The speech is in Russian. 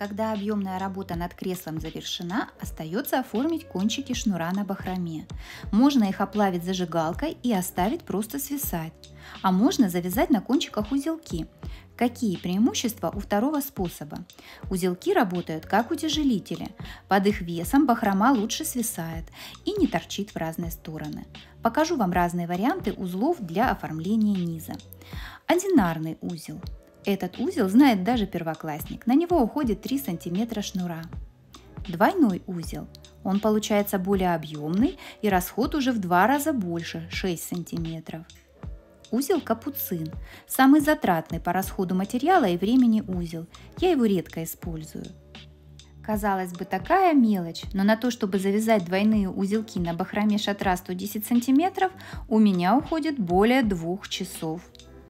Когда объемная работа над креслом завершена, остается оформить кончики шнура на бахроме. Можно их оплавить зажигалкой и оставить просто свисать. А можно завязать на кончиках узелки. Какие преимущества у второго способа? Узелки работают как утяжелители. Под их весом бахрома лучше свисает и не торчит в разные стороны. Покажу вам разные варианты узлов для оформления низа. Одинарный узел – этот узел знает даже первоклассник. На него уходит 3 см шнура. Двойной узел. Он получается более объемный и расход уже в два раза больше – 6 см. Узел капуцин. Самый затратный по расходу материала и времени узел. Я его редко использую. Казалось бы, такая мелочь, но на то, чтобы завязать двойные узелки на бахроме шатра 110 см, у меня уходит более двух часов.